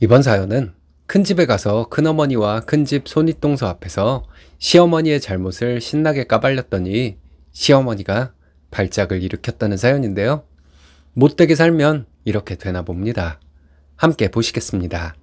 이번 사연은 큰집에 가서 큰어머니와 큰집 손윗동서 앞에서 시어머니의 잘못을 신나게 까발렸더니 시어머니가 발작을 일으켰다는 사연인데요. 못되게 살면 이렇게 되나 봅니다. 함께 보시겠습니다.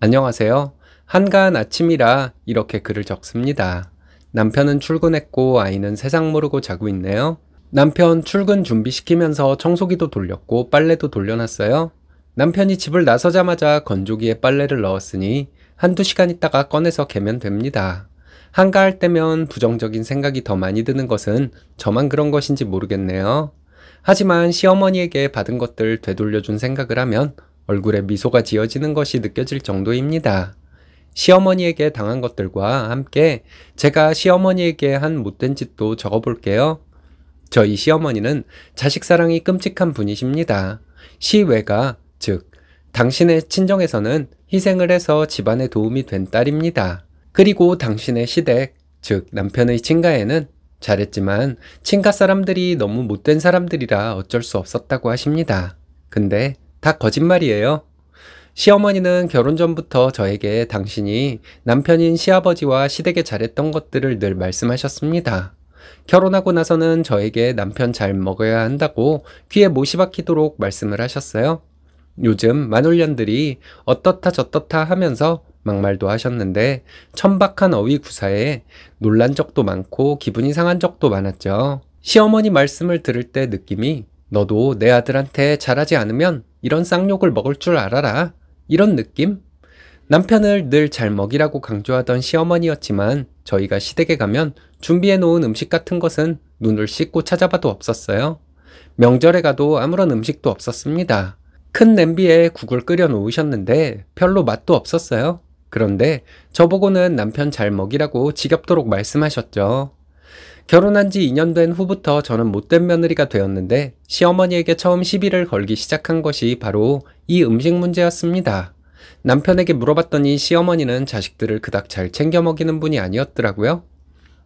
안녕하세요. 한가한 아침이라 이렇게 글을 적습니다. 남편은 출근했고 아이는 세상 모르고 자고 있네요. 남편 출근 준비시키면서 청소기도 돌렸고 빨래도 돌려놨어요. 남편이 집을 나서자마자 건조기에 빨래를 넣었으니 한두 시간 있다가 꺼내서 개면 됩니다. 한가할 때면 부정적인 생각이 더 많이 드는 것은 저만 그런 것인지 모르겠네요. 하지만 시어머니에게 받은 것들 되돌려준 생각을 하면 얼굴에 미소가 지어지는 것이 느껴질 정도입니다. 시어머니에게 당한 것들과 함께 제가 시어머니에게 한 못된 짓도 적어볼게요. 저희 시어머니는 자식 사랑이 끔찍한 분이십니다. 시외가 즉, 당신의 친정에서는 희생을 해서 집안에 도움이 된 딸입니다. 그리고 당신의 시댁, 즉 남편의 친가에는 잘했지만 친가 사람들이 너무 못된 사람들이라 어쩔 수 없었다고 하십니다. 근데 다 거짓말이에요. 시어머니는 결혼 전부터 저에게 당신이 남편인 시아버지와 시댁에 잘했던 것들을 늘 말씀하셨습니다. 결혼하고 나서는 저에게 남편 잘 먹어야 한다고 귀에 못이 박히도록 말씀을 하셨어요. 요즘 만올년들이 어떻다 저떻다 하면서 막말도 하셨는데 천박한 어휘 구사에 놀란 적도 많고 기분이 상한 적도 많았죠. 시어머니 말씀을 들을 때 느낌이 너도 내 아들한테 잘하지 않으면 이런 쌍욕을 먹을 줄 알아라. 이런 느낌? 남편을 늘 잘 먹이라고 강조하던 시어머니였지만 저희가 시댁에 가면 준비해 놓은 음식 같은 것은 눈을 씻고 찾아봐도 없었어요. 명절에 가도 아무런 음식도 없었습니다. 큰 냄비에 국을 끓여 놓으셨는데 별로 맛도 없었어요. 그런데 저보고는 남편 잘 먹이라고 지겹도록 말씀하셨죠. 결혼한 지 2년 된 후부터 저는 못된 며느리가 되었는데 시어머니에게 처음 시비를 걸기 시작한 것이 바로 이 음식 문제였습니다. 남편에게 물어봤더니 시어머니는 자식들을 그닥 잘 챙겨 먹이는 분이 아니었더라고요.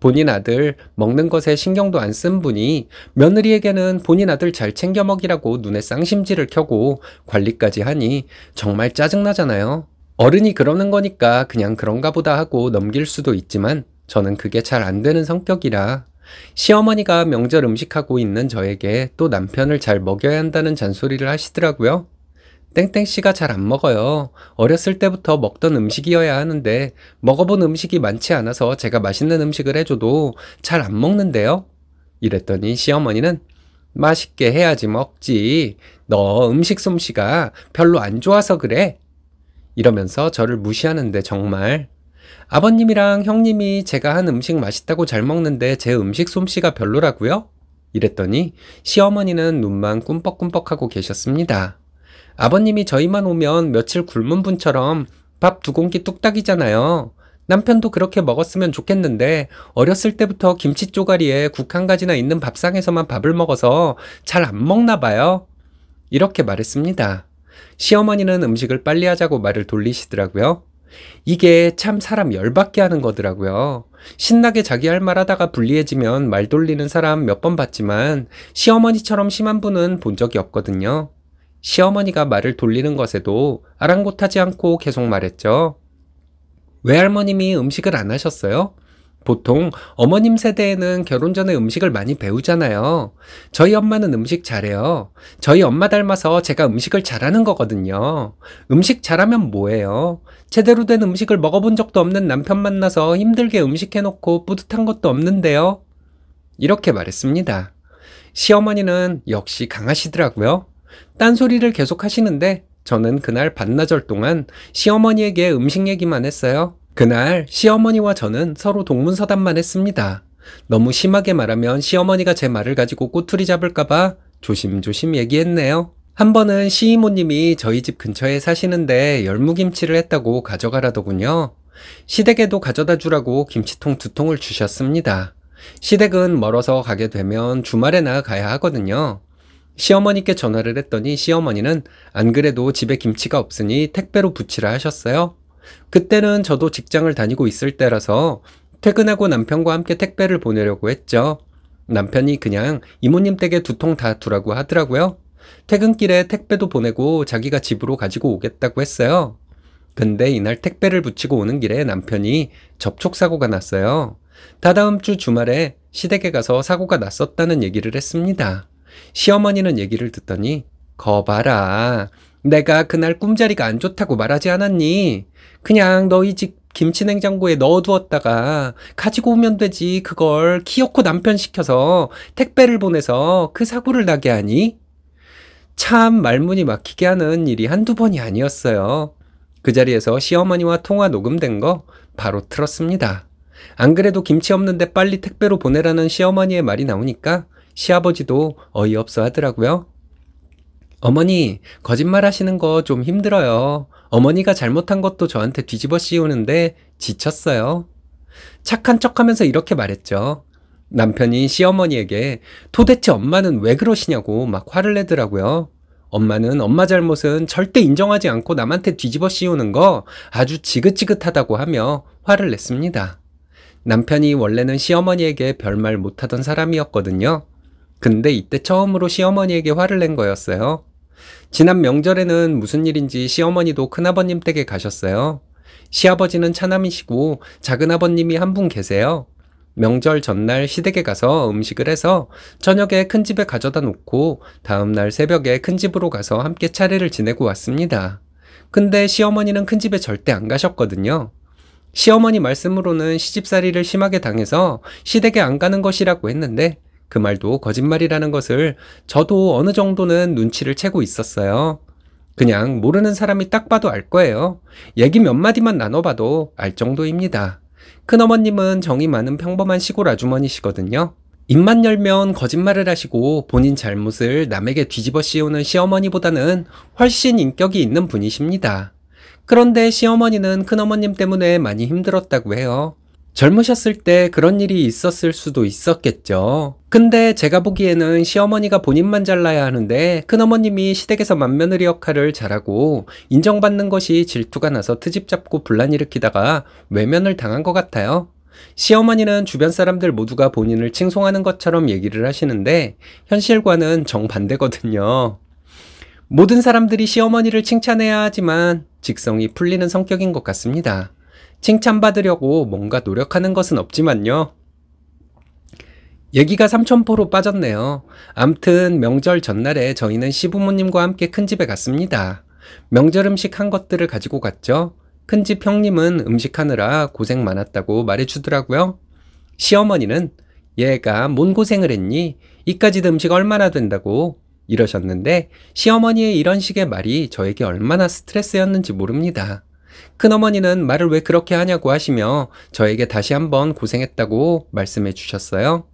본인 아들 먹는 것에 신경도 안 쓴 분이 며느리에게는 본인 아들 잘 챙겨 먹이라고 눈에 쌍심지를 켜고 관리까지 하니 정말 짜증나잖아요. 어른이 그러는 거니까 그냥 그런가 보다 하고 넘길 수도 있지만 저는 그게 잘 안 되는 성격이라 시어머니가 명절 음식하고 있는 저에게 또 남편을 잘 먹여야 한다는 잔소리를 하시더라고요. 땡땡씨가 잘 안 먹어요. 어렸을 때부터 먹던 음식이어야 하는데 먹어본 음식이 많지 않아서 제가 맛있는 음식을 해줘도 잘 안 먹는데요. 이랬더니 시어머니는 맛있게 해야지 먹지. 너 음식 솜씨가 별로 안 좋아서 그래. 이러면서 저를 무시하는데 정말 아버님이랑 형님이 제가 한 음식 맛있다고 잘 먹는데 제 음식 솜씨가 별로라고요? 이랬더니 시어머니는 눈만 꿈뻑꿈뻑하고 계셨습니다. 아버님이 저희만 오면 며칠 굶은 분처럼 밥 두 공기 뚝딱이잖아요. 남편도 그렇게 먹었으면 좋겠는데 어렸을 때부터 김치 쪼가리에 국 한 가지나 있는 밥상에서만 밥을 먹어서 잘 안 먹나 봐요. 이렇게 말했습니다. 시어머니는 음식을 빨리 하자고 말을 돌리시더라고요. 이게 참 사람 열받게 하는 거더라고요. 신나게 자기 할 말 하다가 불리해지면 말 돌리는 사람 몇 번 봤지만 시어머니처럼 심한 분은 본 적이 없거든요. 시어머니가 말을 돌리는 것에도 아랑곳하지 않고 계속 말했죠. 외할머님이 음식을 안 하셨어요? 보통 어머님 세대에는 결혼 전에 음식을 많이 배우잖아요. 저희 엄마는 음식 잘해요. 저희 엄마 닮아서 제가 음식을 잘하는 거거든요. 음식 잘하면 뭐예요? 제대로 된 음식을 먹어본 적도 없는 남편 만나서 힘들게 음식해놓고 뿌듯한 것도 없는데요. 이렇게 말했습니다. 시어머니는 역시 강하시더라고요. 딴소리를 계속 하시는데 저는 그날 반나절 동안 시어머니에게 음식 얘기만 했어요. 그날 시어머니와 저는 서로 동문서답만 했습니다. 너무 심하게 말하면 시어머니가 제 말을 가지고 꼬투리 잡을까봐 조심조심 얘기했네요. 한 번은 시이모님이 저희 집 근처에 사시는데 열무김치를 했다고 가져가라더군요. 시댁에도 가져다 주라고 김치통 두 통을 주셨습니다. 시댁은 멀어서 가게 되면 주말에나 가야 하거든요. 시어머니께 전화를 했더니 시어머니는 안 그래도 집에 김치가 없으니 택배로 부치라 하셨어요. 그때는 저도 직장을 다니고 있을 때라서 퇴근하고 남편과 함께 택배를 보내려고 했죠. 남편이 그냥 이모님 댁에 두 통 다 두라고 하더라고요. 퇴근길에 택배도 보내고 자기가 집으로 가지고 오겠다고 했어요. 근데 이날 택배를 붙이고 오는 길에 남편이 접촉사고가 났어요. 다다음 주 주말에 시댁에 가서 사고가 났었다는 얘기를 했습니다. 시어머니는 얘기를 듣더니 거봐라. 내가 그날 꿈자리가 안 좋다고 말하지 않았니? 그냥 너희 집 김치냉장고에 넣어두었다가 가지고 오면 되지. 그걸 키워고 남편 시켜서 택배를 보내서 그 사고를 나게 하니? 참 말문이 막히게 하는 일이 한두 번이 아니었어요. 그 자리에서 시어머니와 통화 녹음된 거 바로 틀었습니다. 안 그래도 김치 없는데 빨리 택배로 보내라는 시어머니의 말이 나오니까 시아버지도 어이없어 하더라고요. 어머니, 거짓말 하시는 거 좀 힘들어요. 어머니가 잘못한 것도 저한테 뒤집어 씌우는데 지쳤어요. 착한 척 하면서 이렇게 말했죠. 남편이 시어머니에게 도대체 엄마는 왜 그러시냐고 막 화를 내더라고요. 엄마는 엄마 잘못은 절대 인정하지 않고 남한테 뒤집어 씌우는 거 아주 지긋지긋하다고 하며 화를 냈습니다. 남편이 원래는 시어머니에게 별말 못하던 사람이었거든요. 근데 이때 처음으로 시어머니에게 화를 낸 거였어요. 지난 명절에는 무슨 일인지 시어머니도 큰아버님 댁에 가셨어요. 시아버지는 차남이시고 작은아버님이 한 분 계세요. 명절 전날 시댁에 가서 음식을 해서 저녁에 큰 집에 가져다 놓고 다음날 새벽에 큰 집으로 가서 함께 차례를 지내고 왔습니다. 근데 시어머니는 큰 집에 절대 안 가셨거든요. 시어머니 말씀으로는 시집살이를 심하게 당해서 시댁에 안 가는 것이라고 했는데 그 말도 거짓말이라는 것을 저도 어느 정도는 눈치를 채고 있었어요. 그냥 모르는 사람이 딱 봐도 알 거예요. 얘기 몇 마디만 나눠봐도 알 정도입니다. 큰어머님은 정이 많은 평범한 시골 아주머니시거든요. 입만 열면 거짓말을 하시고 본인 잘못을 남에게 뒤집어 씌우는 시어머니보다는 훨씬 인격이 있는 분이십니다. 그런데 시어머니는 큰어머님 때문에 많이 힘들었다고 해요. 젊으셨을 때 그런 일이 있었을 수도 있었겠죠. 근데 제가 보기에는 시어머니가 본인만 잘라야 하는데 큰어머님이 시댁에서 맏며느리 역할을 잘하고 인정받는 것이 질투가 나서 트집 잡고 분란 일으키다가 외면을 당한 것 같아요. 시어머니는 주변 사람들 모두가 본인을 칭송하는 것처럼 얘기를 하시는데 현실과는 정반대거든요. 모든 사람들이 시어머니를 칭찬해야 하지만 직성이 풀리는 성격인 것 같습니다. 칭찬받으려고 뭔가 노력하는 것은 없지만요. 얘기가 삼천포로 빠졌네요. 암튼 명절 전날에 저희는 시부모님과 함께 큰 집에 갔습니다. 명절 음식 한 것들을 가지고 갔죠. 큰 집 형님은 음식하느라 고생 많았다고 말해주더라고요. 시어머니는 얘가 뭔 고생을 했니? 이까지도 음식 얼마나 된다고 이러셨는데 시어머니의 이런 식의 말이 저에게 얼마나 스트레스였는지 모릅니다. 큰어머니는 말을 왜 그렇게 하냐고 하시며 저에게 다시 한번 고생했다고 말씀해 주셨어요.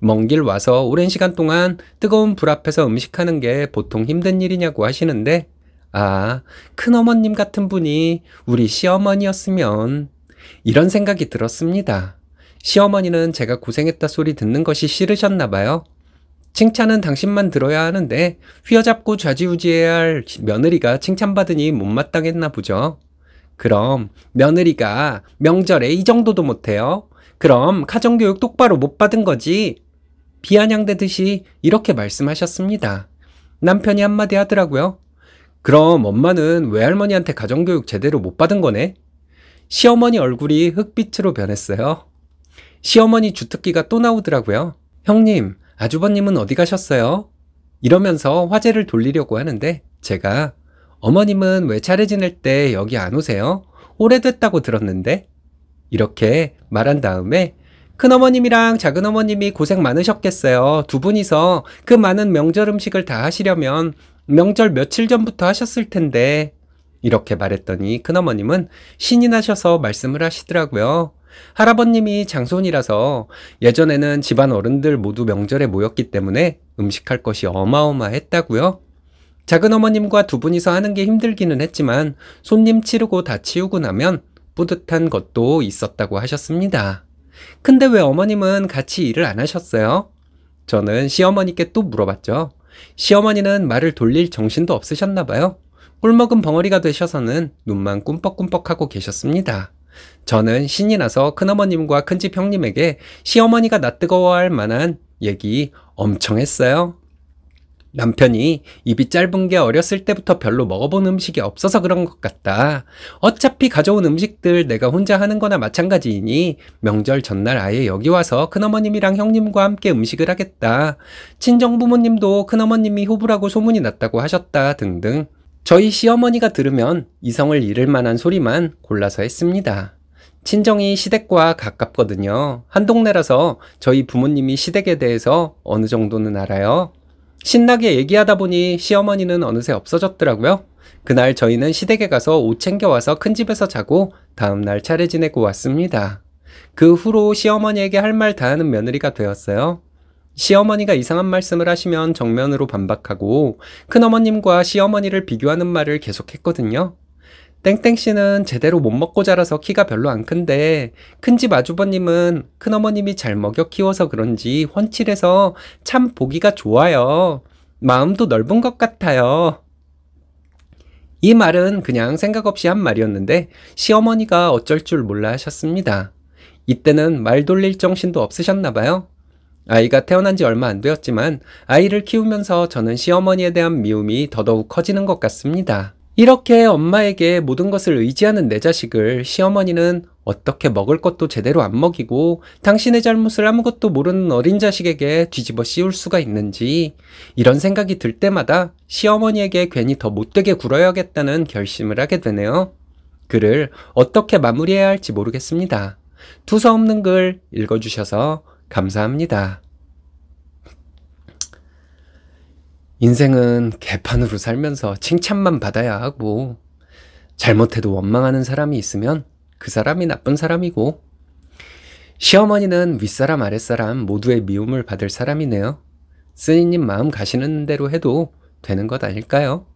먼 길 와서 오랜 시간 동안 뜨거운 불 앞에서 음식하는 게 보통 힘든 일이냐고 하시는데 아, 큰어머님 같은 분이 우리 시어머니였으면 이런 생각이 들었습니다. 시어머니는 제가 고생했다 소리 듣는 것이 싫으셨나 봐요. 칭찬은 당신만 들어야 하는데 휘어잡고 좌지우지해야 할 며느리가 칭찬받으니 못마땅했나 보죠. 그럼 며느리가 명절에 이 정도도 못해요? 그럼 가정교육 똑바로 못 받은 거지? 비아냥대듯이 이렇게 말씀하셨습니다. 남편이 한마디 하더라고요. 그럼 엄마는 외할머니한테 가정교육 제대로 못 받은 거네? 시어머니 얼굴이 흑빛으로 변했어요. 시어머니 주특기가 또 나오더라고요. 형님, 아주버님은 어디 가셨어요? 이러면서 화제를 돌리려고 하는데 제가 어머님은 왜 차례 지낼 때 여기 안 오세요? 오래됐다고 들었는데? 이렇게 말한 다음에 큰어머님이랑 작은어머님이 고생 많으셨겠어요. 두 분이서 그 많은 명절 음식을 다 하시려면 명절 며칠 전부터 하셨을 텐데. 이렇게 말했더니 큰어머님은 신이 나셔서 말씀을 하시더라고요. 할아버님이 장손이라서 예전에는 집안 어른들 모두 명절에 모였기 때문에 음식할 것이 어마어마했다고요. 작은 어머님과 두 분이서 하는 게 힘들기는 했지만 손님 치르고 다 치우고 나면 뿌듯한 것도 있었다고 하셨습니다. 근데 왜 어머님은 같이 일을 안 하셨어요? 저는 시어머니께 또 물어봤죠. 시어머니는 말을 돌릴 정신도 없으셨나 봐요. 꿀먹은 벙어리가 되셔서는 눈만 꿈뻑꿈뻑하고 계셨습니다. 저는 신이 나서 큰어머님과 큰집 형님에게 시어머니가 낯뜨거워할 만한 얘기 엄청 했어요. 남편이 입이 짧은 게 어렸을 때부터 별로 먹어본 음식이 없어서 그런 것 같다. 어차피 가져온 음식들 내가 혼자 하는 거나 마찬가지이니 명절 전날 아예 여기 와서 큰어머님이랑 형님과 함께 음식을 하겠다. 친정부모님도 큰어머님이 호불하고 소문이 났다고 하셨다 등등. 저희 시어머니가 들으면 이성을 잃을 만한 소리만 골라서 했습니다. 친정이 시댁과 가깝거든요. 한 동네라서 저희 부모님이 시댁에 대해서 어느 정도는 알아요. 신나게 얘기하다 보니 시어머니는 어느새 없어졌더라고요. 그날 저희는 시댁에 가서 옷 챙겨와서 큰 집에서 자고 다음날 차례 지내고 왔습니다. 그 후로 시어머니에게 할 말 다하는 며느리가 되었어요. 시어머니가 이상한 말씀을 하시면 정면으로 반박하고 큰어머님과 시어머니를 비교하는 말을 계속했거든요. 땡땡 씨는 제대로 못 먹고 자라서 키가 별로 안 큰데 큰집 아주버님은 큰어머님이 잘 먹여 키워서 그런지 훤칠해서 참 보기가 좋아요. 마음도 넓은 것 같아요. 이 말은 그냥 생각 없이 한 말이었는데 시어머니가 어쩔 줄 몰라 하셨습니다. 이때는 말 돌릴 정신도 없으셨나 봐요. 아이가 태어난 지 얼마 안 되었지만 아이를 키우면서 저는 시어머니에 대한 미움이 더더욱 커지는 것 같습니다. 이렇게 엄마에게 모든 것을 의지하는 내 자식을 시어머니는 어떻게 먹을 것도 제대로 안 먹이고 당신의 잘못을 아무것도 모르는 어린 자식에게 뒤집어 씌울 수가 있는지 이런 생각이 들 때마다 시어머니에게 괜히 더 못되게 굴어야겠다는 결심을 하게 되네요. 글을 어떻게 마무리해야 할지 모르겠습니다. 두서없는 글 읽어주셔서 감사합니다. 인생은 개판으로 살면서 칭찬만 받아야 하고, 잘못해도 원망하는 사람이 있으면 그 사람이 나쁜 사람이고, 시어머니는 윗사람 아랫사람 모두의 미움을 받을 사람이네요. 스님님 마음 가시는 대로 해도 되는 것 아닐까요?